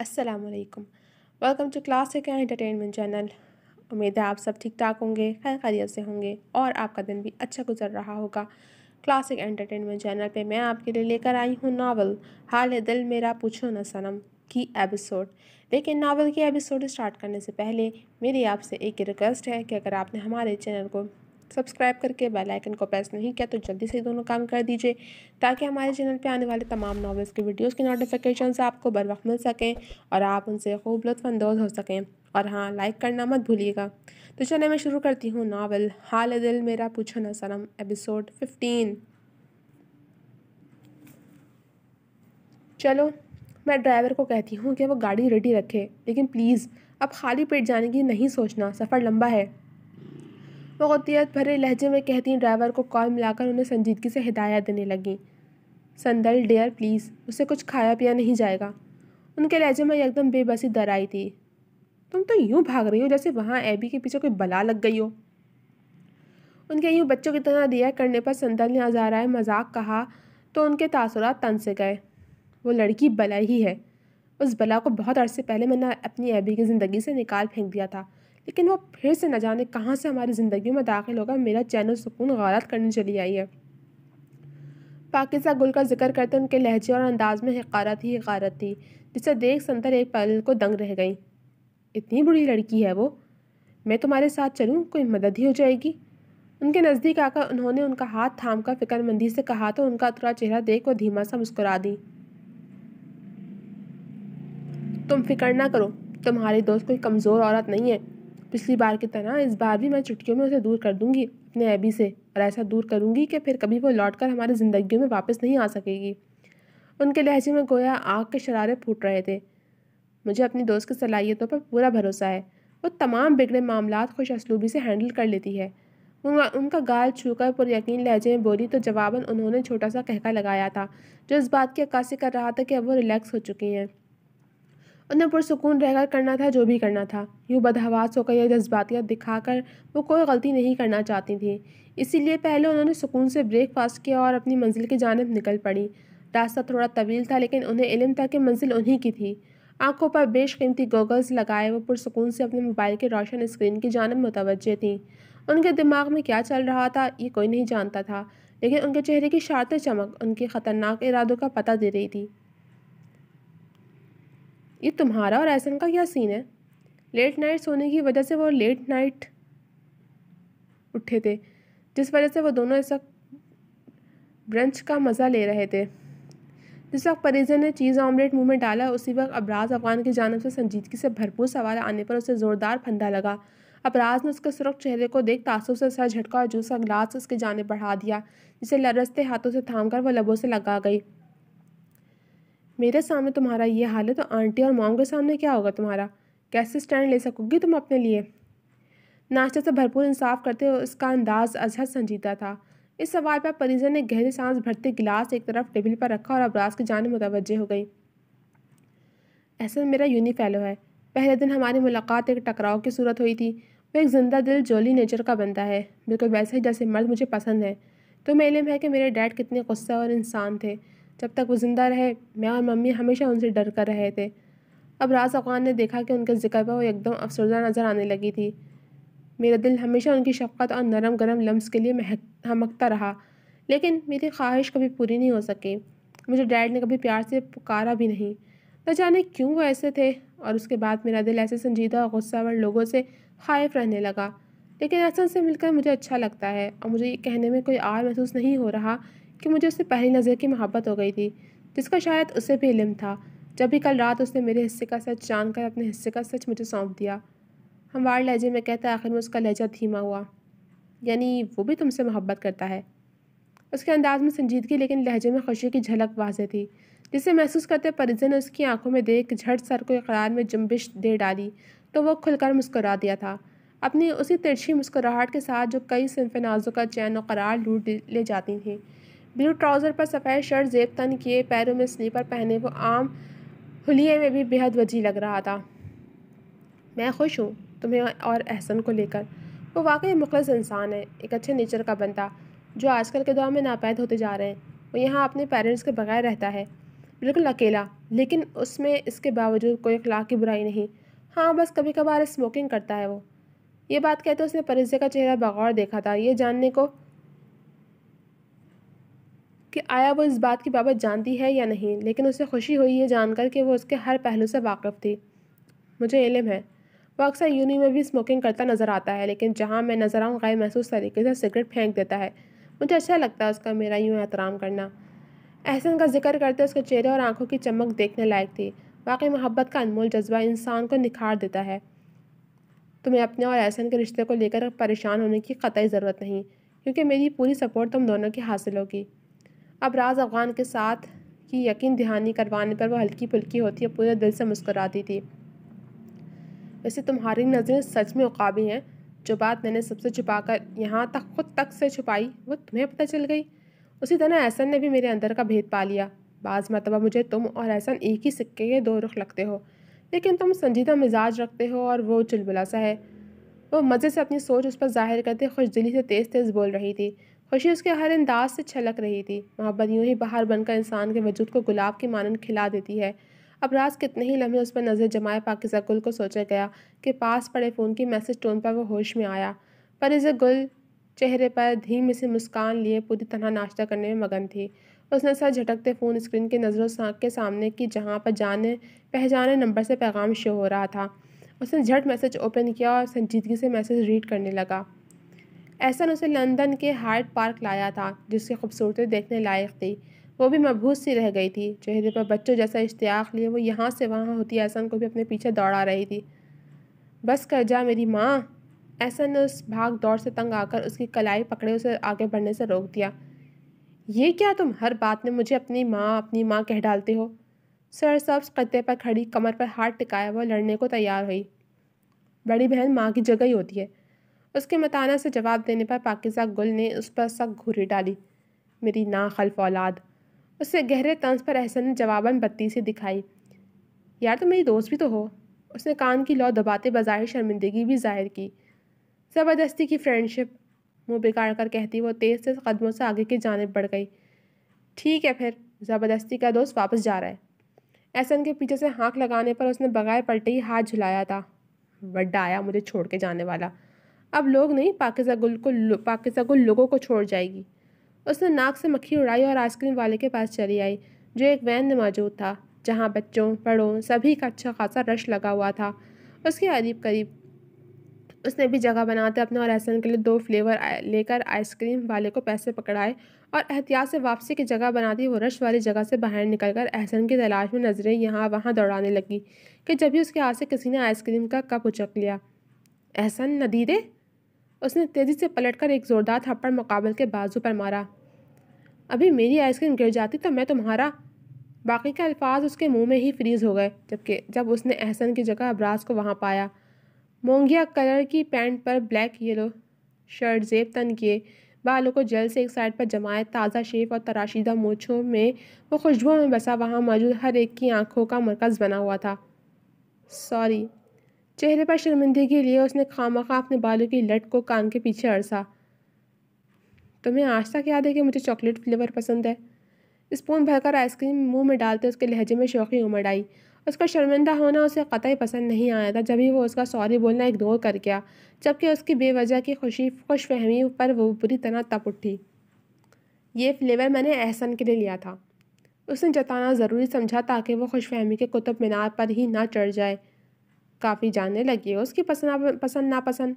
असलकम welcome to classic एक entertainment channel उम्मीद है आप सब ठीक ठाक होंगे खैर खैरियत से होंगे और आपका दिन भी अच्छा गुजर रहा होगा क्लासिक एंटरटेनमेंट चैनल पे मैं आपके लिए लेकर आई हूँ नावल हाल है दिल मेरा पूछो न सनम की एपिसोड लेकिन नावल की एपिसोड स्टार्ट करने से पहले मेरी आपसे एक रिक्वेस्ट है कि अगर आपने हमारे चैनल को सब्सक्राइब करके बेल आइकन को प्रेस नहीं किया तो जल्दी से दोनों काम कर दीजिए ताकि हमारे चैनल पे आने वाले तमाम नॉवेल्स के वीडियोस की नोटिफिकेशन आपको बर वक्त मिल सकें और आप उनसे खूब लुफानंदोज़ हो सकें और हाँ लाइक करना मत भूलिएगा तो चलिए मैं शुरू करती हूँ नावल हाल दिल मेरा पूछो न सरम एपिसोड फिफ्टीन चलो मैं ड्राइवर को कहती हूँ कि वो गाड़ी रेडी रखे लेकिन प्लीज़ अब खाली पेट जाने की नहीं सोचना सफ़र लंबा है मौतियत भरे लहजे में कहती ड्राइवर को कॉल मिलाकर उन्हें संजीदगी से हिदायत देने लगी संदल डेयर प्लीज़ उसे कुछ खाया पिया नहीं जाएगा उनके लहजे में एकदम बेबसी दर आई थी तुम तो यूँ भाग रही हो जैसे वहाँ एबी के पीछे कोई बला लग गई हो उनके यूँ बच्चों की तरह दिया करने पर संदल ने अजाराए मजाक कहा तो उनके तासरात तन से गए वो लड़की बला ही है उस बला को बहुत अरसे पहले मैंने अपनी एबी की ज़िंदगी से निकाल फेंक दिया था लेकिन वो फिर से न जाने कहाँ से हमारी ज़िंदगी में दाखिल होगा मेरा चैन सुकून गलत करने चली आई है पाकिस्तान गुल का जिक्र करते उनके लहजे और अंदाज में हकारत ही हकारत थी जिसे देख संतर एक पल को दंग रह गई इतनी बुरी लड़की है वो मैं तुम्हारे साथ चलूँ कोई मदद ही हो जाएगी उनके नज़दीक आकर उन्होंने उनका हाथ थाम कर फिक्रमंदी से कहा तो उनका थोड़ा चेहरा देख वो धीमा सा मुस्कुरा दी तुम फिक्र ना करो तुम्हारी दोस्त कोई कमज़ोर औरत नहीं है पिछली बार की तरह इस बार भी मैं चुटकियों में उसे दूर कर दूंगी अपने ऐबी से और ऐसा दूर करूंगी कि फिर कभी वो लौट कर हमारी जिंदगी में वापस नहीं आ सकेगी उनके लहजे में गोया आग के शरारे फूट रहे थे मुझे अपनी दोस्त की सलाहियतों पर पूरा भरोसा है वो तमाम बिगड़े मामला खुश असलूबी से हैंडल कर लेती है उनका गाल कर पर यकीन लहजे में बोली तो जवाबन उन्होंने छोटा सा कहका लगाया था जो इस बात की अक्सी कर रहा था कि अब वो रिलैक्स हो चुकी हैं उन्हें पुरसकून रहकर करना था जो भी करना था यूँ बदहवास होकर या जज्बातियत दिखाकर वो कोई गलती नहीं करना चाहती थी इसीलिए पहले उन्होंने सुकून से ब्रेकफास्ट किया और अपनी मंजिल की जानब निकल पड़ी रास्ता थोड़ा तवील था लेकिन उन्हें इलम था कि मंजिल उन्हीं की थी आंखों पर बेशकीमती गोगल्स लगाए वो पुरसकून से अपने मोबाइल के रोशन स्क्रीन की जानब मुतवजह थीं उनके दिमाग में क्या चल रहा था ये कोई नहीं जानता था लेकिन उनके चेहरे की शारत चमक उनके ख़तरनाक इरादों का पता दे रही थी ये तुम्हारा और ऐसन का क्या सीन है लेट नाइट सोने की वजह से वो लेट नाइट उठे थे जिस वजह से वो दोनों इस वक्त ब्रंच का मज़ा ले रहे थे जिस वक्त परिजन ने चीज़ ऑमलेट मुंह में डाला उसी वक्त अबराज अफगान की जानब से संजीदगी से भरपूर सवाल आने पर उसे ज़ोरदार फंदा लगा अबराज़ ने उसके सुरख चेहरे को देख तासुब से सर झटका और जूस का गिलास उसकी जानब बढ़ा दिया जिसे लरसते हाथों से थाम कर वह लबों से लगा गई मेरे सामने तुम्हारा ये हाल है तो आंटी और माओ के सामने क्या होगा तुम्हारा कैसे स्टैंड ले सकोगी तुम अपने लिए नाश्ते से भरपूर इंसाफ करते हुए उसका अंदाज अजहर संजीदा था इस सवाल पर परिजन ने गहरी सांस भरते गिलास एक तरफ टेबल पर रखा और अबराज की जान मुतवजह हो गई ऐसा मेरा यूनी है पहले दिन हमारी मुलाकात एक टकराव की सूरत हुई थी वह एक जिंदा दिल जोली नेचर का बनता है बिल्कुल वैसे ही जैसे मर्द मुझे पसंद है तो मेलम है कि मेरे डैड कितने गुस्सा और इंसान थे जब तक वो ज़िंदा रहे मैं और मम्मी हमेशा उनसे डर कर रहे थे अब राज अफगान ने देखा कि उनके जिक्र पर वो एकदम अफसरदा नज़र आने लगी थी मेरा दिल हमेशा उनकी शफकत और नरम गरम लम्स के लिए महक हमकता रहा लेकिन मेरी ख्वाहिश कभी पूरी नहीं हो सकी मुझे डैड ने कभी प्यार से पुकारा भी नहीं न जाने क्यों वो ऐसे थे और उसके बाद मेरा दिल ऐसे संजीदा और गुस्सावर लोगों से खाइफ रहने लगा लेकिन असल से मिलकर मुझे अच्छा लगता है और मुझे ये कहने में कोई आर महसूस नहीं हो रहा कि मुझे उससे पहली नज़र की मोहब्बत हो गई थी जिसका शायद उसे भी इलम था जब भी कल रात उसने मेरे हिस्से का सच जानकर अपने हिस्से का सच मुझे सौंप दिया हम वार लहजे में कहता आखिर में उसका लहजा धीमा हुआ यानी वो भी तुमसे मोहब्बत करता है उसके अंदाज में संजीदगी लेकिन लहजे में खुशी की झलक वाज थी जिसे महसूस करते परिजन ने उसकी आंखों में देख झट सर को इकरार में जुम्बिश दे डाली तो वो खुलकर मुस्कुरा दिया था अपनी उसी तिरछी मुस्कुराहट के साथ जो कई सिनफ नाजों का चैन वरार करार लूट ले जाती थी ब्लू ट्राउज़र पर सफ़ेद शर्ट जेब तन किए पैरों में स्लीपर पहने वो आम हुलिए में भी बेहद वजी लग रहा था मैं खुश हूँ तुम्हें और एहसन को लेकर वो वाकई मुखलस इंसान है एक अच्छे नेचर का बंदा जो आजकल के दौर में नापैद होते जा रहे हैं वो यहाँ अपने पेरेंट्स के बगैर रहता है बिल्कुल अकेला लेकिन उसमें इसके बावजूद कोई अखलाक की बुराई नहीं हाँ बस कभी कभार स्मोकिंग करता है वो ये बात कहते तो उसने परिजे का चेहरा बगौर देखा था ये जानने को कि आया वो इस बात की बाबत जानती है या नहीं लेकिन उसे खुशी हुई ये जानकर कि वो उसके हर पहलू से वाकफ़ थी मुझे इलम है वो अक्सर यूनी में भी स्मोकिंग करता नज़र आता है लेकिन जहाँ मैं नज़र आऊँ गैर महसूस तरीके से सिगरेट फेंक देता है मुझे अच्छा लगता है उसका मेरा यूँ एहतराम करना एहसन का जिक्र करते उसके चेहरे और आंखों की चमक देखने लायक थी वाकई मोहब्बत का अनमोल जज्बा इंसान को निखार देता है तुम्हें अपने और एहसन के रिश्ते को लेकर परेशान होने की कतई ज़रूरत नहीं क्योंकि मेरी पूरी सपोर्ट तुम दोनों की हासिल होगी अब राज अफगान के साथ की यकीन दहानी करवाने पर वह हल्की फुल्की होती है पूरे दिल से मुस्कुराती थी वैसे तुम्हारी नज़रें सच में उकाबी हैं जो बात मैंने सबसे छुपा कर यहाँ तक खुद तक से छुपाई वो तुम्हें पता चल गई उसी तरह एहसन ने भी मेरे अंदर का भेद पा लिया बाज़ मरतबा मुझे तुम और एहसन एक ही सिक्के के दो रुख लगते हो लेकिन तुम संजीदा मिजाज रखते हो और वो चुलबुला सा है वो मज़े से अपनी सोच उस पर जाहिर करते खुश दिली से तेज़ तेज़ बोल रही थी खुशी उसके हर अंदाज से छलक रही थी मोहब्बत यूं ही बाहर बनकर इंसान के वजूद को गुलाब की मानन खिला देती है अब राज कितने ही लम्हे उस पर नज़र जमाए पाकिजा गुल को सोचा गया कि पास पड़े फ़ोन की मैसेज टोन पर वो होश में आया पर इज़ गुल चेहरे पर धीमे से मुस्कान लिए पूरी तरह नाश्ता करने में मगन थी उसने सर झटकते फ़ोन स्क्रीन की नज़रों साँख के सामने की जहाँ पर जाने पहचाने नंबर से पैगाम शो हो रहा था उसने झट मैसेज ओपन किया और संजीदगी से मैसेज रीड करने लगा ऐसा उसे लंदन के हार्ट पार्क लाया था जिसकी खूबसूरती देखने लायक थी वो भी मबूस सी रह गई थी चेहरे पर बच्चों जैसा इश्तियाक लिए वो यहाँ से वहाँ होती एहसन को भी अपने पीछे दौड़ा रही थी बस कर जा मेरी माँ ऐसा ने उस भाग दौड़ से तंग आकर उसकी कलाई पकड़े उसे आगे बढ़ने से रोक दिया ये क्या तुम हर बात में मुझे अपनी माँ अपनी माँ कह डालते हो सर सब्स कत्ते पर खड़ी कमर पर हाथ टिकाया वह लड़ने को तैयार हुई बड़ी बहन माँ की जगह ही होती है उसके मताना से जवाब देने पर पाकिजा गुल ने उस पर सख घूरी डाली मेरी ना खल्फ औलाद उससे गहरे तंज पर अहसन ने जवाबन बत्ती से दिखाई यार तुम मेरी दोस्त भी तो हो उसने कान की लौ दबाते बज़ाहिर शर्मिंदगी भी जाहिर की ज़बरदस्ती की फ्रेंडशिप मुँह बिगाड़ कर कहती वो तेज़ तेज़ कदमों से आगे की जानब बढ़ गई ठीक है फिर ज़बरदस्ती का दोस्त वापस जा रहा है एहसन के पीछे से हाँक लगाने पर उसने बगैर पलटे ही हाथ झुलाया था वड्डा आया मुझे छोड़ के जाने वाला अब लोग नहीं पाकिजा गुल को पाकिजा गुल लोगों को छोड़ जाएगी उसने नाक से मक्खी उड़ाई और आइसक्रीम वाले के पास चली आई जो एक वैन में मौजूद था जहाँ बच्चों बड़ों सभी का अच्छा खासा रश लगा हुआ था उसके अरीब करीब उसने भी जगह बनाते अपने और एहसन के लिए दो फ्लेवर लेकर आइसक्रीम वाले को पैसे पकड़ाए और एहतियात से वापसी की जगह बनाती वो रश वाली जगह से बाहर निकलकर एहसन की तलाश में नज़रें यहाँ वहाँ दौड़ाने लगी कि जब भी उसके हाथ से किसी ने आइसक्रीम का कप उचक लिया एहसन नदीदे उसने तेज़ी से पलटकर एक ज़ोरदार थप्पड़ मुकाबल के बाजू पर मारा अभी मेरी आइसक्रीम गिर जाती तो मैं तुम्हारा बाकी के अल्फाज उसके मुंह में ही फ्रीज हो गए जबकि जब उसने एहसन की जगह अबराज को वहाँ पाया मोंगिया कलर की पैंट पर ब्लैक येलो शर्ट जेब तन किए बालों को जल से एक साइड पर जमाए ताज़ा शेप और तराशीदा मूछों में वो खुशबुओं में बसा वहाँ मौजूद हर एक की आंखों का मरकज़ बना हुआ था सॉरी चेहरे पर शर्मिंदगी लिए उसने खामा अपने बालों की लट को कान के पीछे अरसा तुम्हें आज तक याद है कि मुझे चॉकलेट फ्लेवर पसंद है स्पून भरकर आइसक्रीम मुंह में डालते उसके लहजे में शौकी उमड़ आई उसका शर्मिंदा होना उसे कतई पसंद नहीं आया था जब ही वो उसका सॉरी बोलना इग्नोर कर गया जबकि उसकी बेवजह की खुशी खुश फहमी पर वो बुरी तरह तप उठी ये फ्लेवर मैंने एहसन के लिए लिया था उसने जताना ज़रूरी समझा ताकि वो खुश फहमी के कुतुब मीनार पर ही ना चढ़ जाए काफ़ी जानने लगी है उसकी पसंद पसंद नापसंद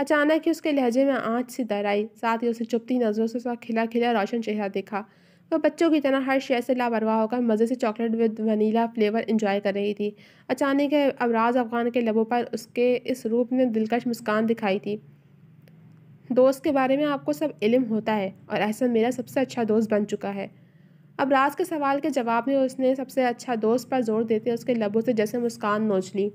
अचानक ही उसके लहजे में आँच सी दर आई साथ ही उसे चुपती नज़रों से उसका खिला खिला रोशन चेहरा देखा वह बच्चों की तरह हर शेयर से लापरवाह होकर मज़े से chocolate with vanilla flavour enjoy कर रही थी अचानक है अबराज अफगान के लबों पर उसके इस रूप में दिलकश मुस्कान दिखाई थी दोस्त के बारे में आपको सब इलम होता है और अहसन मेरा सबसे अच्छा दोस्त बन चुका है अब राज के सवाल के जवाब में उसने सबसे अच्छा दोस्त पर जोर देते उसके लबों से जैसे मुस्कान नोच ली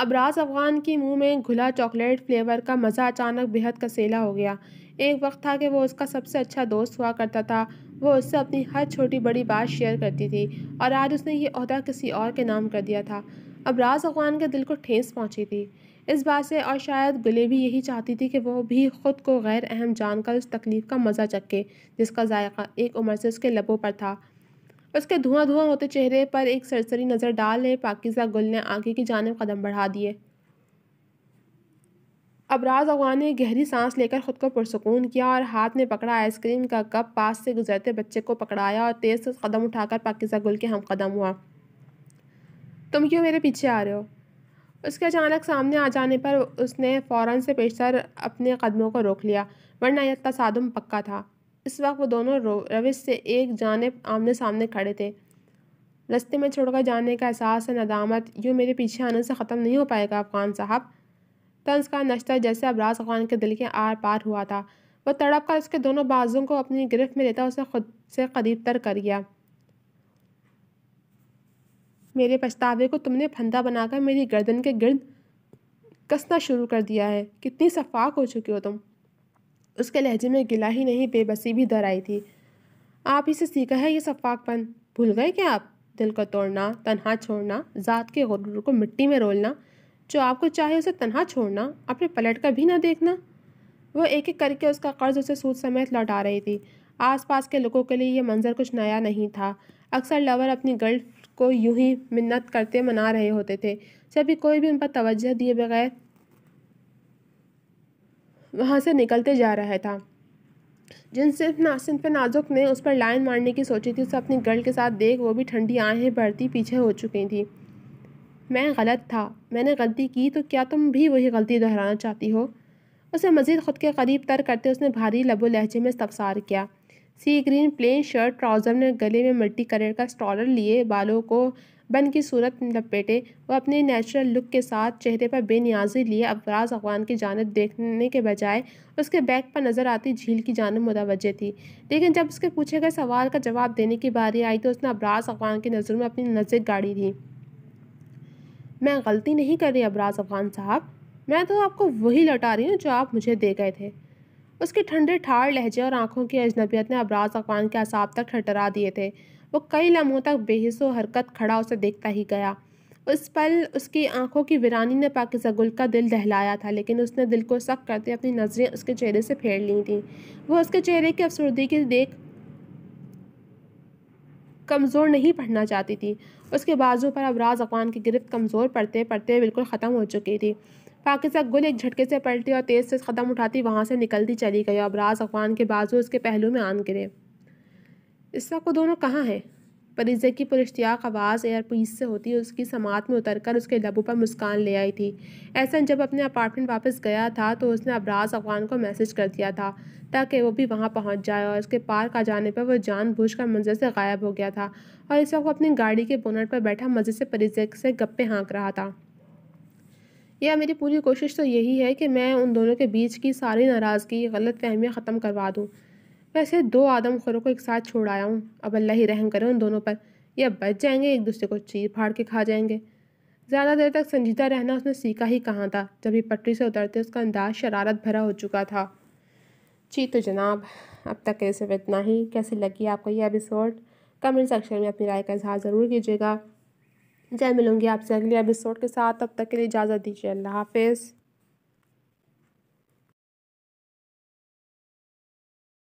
अबराज अफगान के मुंह में घुला चॉकलेट फ्लेवर का मज़ा अचानक बेहद कसेला हो गया एक वक्त था कि वो उसका सबसे अच्छा दोस्त हुआ करता था वो उससे अपनी हर छोटी बड़ी बात शेयर करती थी और आज उसने ये अहदा किसी और के नाम कर दिया था अबराज अफगान के दिल को ठेस पहुँची थी इस बात से और शायद गुले भी यही चाहती थी कि वह भी ख़ुद को गैर अहम जानकर उस तकलीफ़ का मज़ा चखे जिसका जायका एक उम्र से उसके लबों पर था उसके धुआं धुआं होते चेहरे पर एक सरसरी नज़र डाल डाले पाकिजा गुल ने आगे की जानब कदम बढ़ा दिए अबराज अगवा ने गहरी सांस लेकर ख़ुद को पुरसकून किया और हाथ में पकड़ा आइसक्रीम का कप पास से गुजरते बच्चे को पकड़ाया और तेज़ से कदम उठाकर पाकिजा गुल के हम कदम हुआ तुम क्यों मेरे पीछे आ रहे हो उसके अचानक सामने आ जाने पर उसने फ़ौर से पेशर अपने कदमों को रोक लिया वरना यह तसादम पक्का था इस वक्त वो दोनों रविश से एक जानब आमने सामने खड़े थे रस्ते में छोड़कर जाने का एहसास है नदामत यूँ मेरे पीछे आने से ख़त्म नहीं हो पाएगा अफगान साहब तंज का नश्ता जैसे अबराज अफगान के दिल के आर पार हुआ था वह तड़प कर उसके दोनों बाजुओं को अपनी गिरफ्त में लेता उसे खुद से करीब तर कर गया मेरे पछतावे को तुमने फंदा बनाकर मेरी गर्दन के गिरद कसना शुरू कर दिया है कितनी सफाक हो चुकी हो तुम उसके लहजे में गिला ही नहीं बेबसी भी दर आई थी आप ही से सीखा है ये शफाकपन भूल गए क्या आप दिल को तोड़ना तनहा छोड़ना ज़ात के गुरूर को मिट्टी में रोलना जो आपको चाहे उसे तनहा छोड़ना अपने पलट का भी ना देखना वो एक एक करके उसका कर्ज उसे सूद समेत लौटा रही थी आसपास के लोगों के लिए यह मंजर कुछ नया नहीं था अक्सर लवर अपनी गर्ल को यूं ही मिन्नत करते मना रहे होते थे जब भी कोई भी उन पर तोज्जह दिए बगैर वहाँ से निकलते जा रहा था जिन सिर्फ ना सिर्फ नाजुक ने उस पर लाइन मारने की सोची थी उसे अपनी गर्ल के साथ देख वो भी ठंडी आहें भरती पीछे हो चुकी थी मैं गलत था मैंने गलती की तो क्या तुम भी वही गलती दोहराना चाहती हो उसे मज़ीद ख़ुद के करीब तर करते उसने भारी लबो लहजे में इस्तफसार किया sea green plain shirt trouser ने गले में मल्टी कलर का स्टॉलर लिए बालों को बन की सूरत लपेटे वह अपने नेचुरल लुक के साथ चेहरे पर बेनियाजी लिए अफराज अफगान की जानब देखने के बजाय उसके बैग पर नज़र आती झील की जानब मुतवजह थी लेकिन जब उसके पूछे गए सवाल का जवाब देने की बारी आई तो उसने अबराज अफगान की नज़र में अपनी नज़र गाड़ी थी मैं गलती नहीं कर रही अबराज अफगान साहब मैं तो आपको वही लौटा रही हूँ जो आप मुझे दे गए थे उसके ठंडे ठाड़ लहजे और आंखों की अजनबियत ने अबराज अकवान के असाब तक ठटरा दिए थे वो कई लम्हों तक बेहिस हरकत खड़ा उसे देखता ही गया उस पल उसकी आंखों की वीरानी ने गुल का दिल दहलाया था लेकिन उसने दिल को सख्त करते अपनी नज़रें उसके चेहरे से फेर ली थीं वह उसके चेहरे की अफसरदगी की देख कमज़ोर नहीं पढ़ना चाहती थी उसके बाजू पर अबराज अकवान की गिरफ्त कमज़ोर पड़ते पड़ते बिल्कुल ख़त्म हो चुकी थी पाकिस्तान गुल एक झटके से पलटी और तेज़ तेज़ कदम उठाती वहाँ से निकलती चली गई और अबराज अफवान के बाजू उसके पहलू में आन गिरे वक्त को दोनों कहाँ हैं परिजे की पुरश्तियाक आवाज़ एयरपीस से होती उसकी समात में उतरकर उसके लबों पर मुस्कान ले आई थी ऐसा जब अपने अपार्टमेंट वापस गया था तो उसने अबराज अफगान को मैसेज कर दिया था ताकि वो भी वहाँ पहुँच जाए और उसके पार्क आ जाने पर वो जान बूझ कर मंजर से गायब हो गया था और इस वक्त अपनी गाड़ी के बोनट पर बैठा मज़े से परिजे से गप्पे हाँक रहा था या मेरी पूरी कोशिश तो यही है कि मैं उन दोनों के बीच की सारी नाराज़गी गलत फहमियाँ ख़त्म करवा दूँ वैसे दो आदम खुरों को एक साथ छोड़ आया हूँ अब अल्लाह ही रहम करें उन दोनों पर यह बच जाएंगे एक दूसरे को चीर फाड़ के खा जाएंगे ज़्यादा देर तक संजीदा रहना उसने सीखा ही कहाँ था जब ही पटरी से उतरते उसका अंदाज शरारत भरा हो चुका था जी तो जनाब अब तक कैसे इतना ही कैसी लगी आपको ये एपिसोड कमेंट सेक्शन में अपनी राय का इजहार ज़रूर कीजिएगा जय मिलूँगी आपसे अगले एपिसोड के साथ तब तक के लिए इजाज़त दीजिए अल्लाह हाफिज़